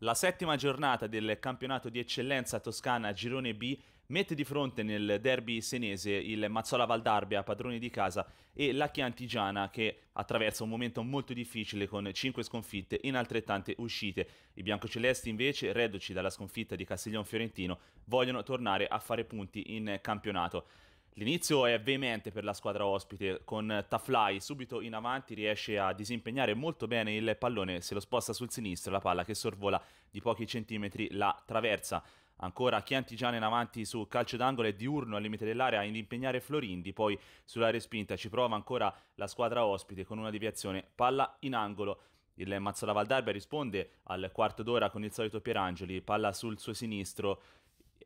La settima giornata del campionato di eccellenza toscana Girone B mette di fronte nel derby senese il Mazzola Valdarbia, padrone di casa, e la Chiantigiana che attraversa un momento molto difficile con 5 sconfitte in altrettante uscite. I biancocelesti invece, reduci dalla sconfitta di Castiglione Fiorentino, vogliono tornare a fare punti in campionato. L'inizio è veemente per la squadra ospite, con Taflai subito in avanti riesce a disimpegnare molto bene il pallone, se lo sposta sul sinistro, la palla che sorvola di pochi centimetri la traversa. Ancora Chianti Chiantigiano in avanti su calcio d'angolo e diurno al limite dell'area ad impegnare Florindi, poi sulla respinta ci prova ancora la squadra ospite con una deviazione, palla in angolo. Il Mazzola Valdarbia risponde al quarto d'ora con il solito Pierangeli, palla sul suo sinistro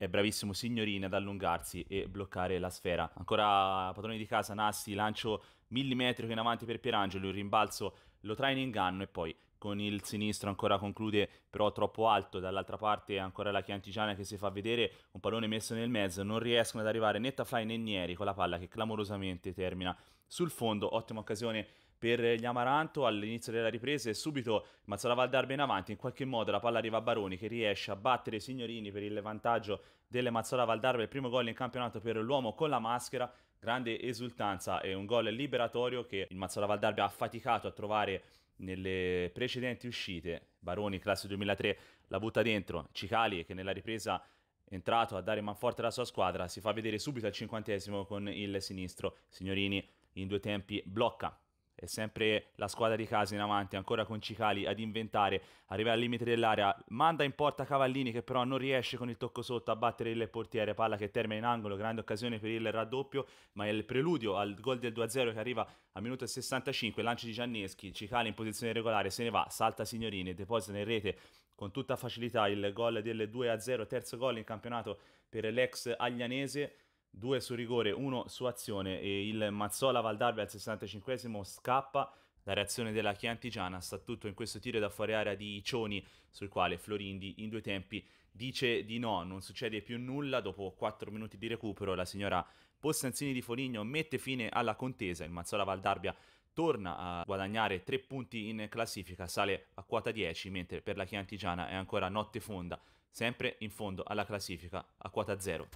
è bravissimo Signorina ad allungarsi e bloccare la sfera. Ancora padrone di casa Nassi, lancio millimetrico in avanti per Pierangelo, il rimbalzo lo trae in inganno e poi con il sinistro ancora conclude però troppo alto, dall'altra parte ancora la Chiantigiana che si fa vedere, un pallone messo nel mezzo, non riescono ad arrivare né Tafai né Nieri con la palla che clamorosamente termina sul fondo, ottima occasione per gli Amaranto all'inizio della ripresa e subito Mazzola Valdarbe in avanti, in qualche modo la palla arriva a Baroni che riesce a battere signorini per il vantaggio delle Mazzola Valdarbe, il primo gol in campionato per l'uomo con la maschera, grande esultanza e un gol liberatorio che il Mazzola Valdarbe ha faticato a trovare nelle precedenti uscite, Baroni, classe 2003, la butta dentro, Cicali che nella ripresa è entrato a dare manforte alla sua squadra, si fa vedere subito al cinquantesimo con il sinistro, Signorini in due tempi blocca è sempre la squadra di casa in avanti, ancora con Cicali ad inventare, arriva al limite dell'area, manda in porta Cavallini che però non riesce con il tocco sotto a battere il portiere, palla che termina in angolo, grande occasione per il raddoppio, ma è il preludio al gol del 2-0 che arriva al minuto 65, lancio di Gianneschi, Cicali in posizione regolare, se ne va, salta Signorini, deposita in rete con tutta facilità il gol del 2-0, terzo gol in campionato per l'ex Aglianese, due su rigore, uno su azione e il Mazzola Valdarve al 65 scappa. La reazione della Chiantigiana sta tutto in questo tiro da fuori area di Cioni, sul quale Florindi in due tempi dice di no, non succede più nulla, dopo 4 minuti di recupero la signora Possanzini di Foligno mette fine alla contesa, il Mazzola Valdarbia torna a guadagnare 3 punti in classifica, sale a quota 10, mentre per la Chiantigiana è ancora notte fonda, sempre in fondo alla classifica a quota 0.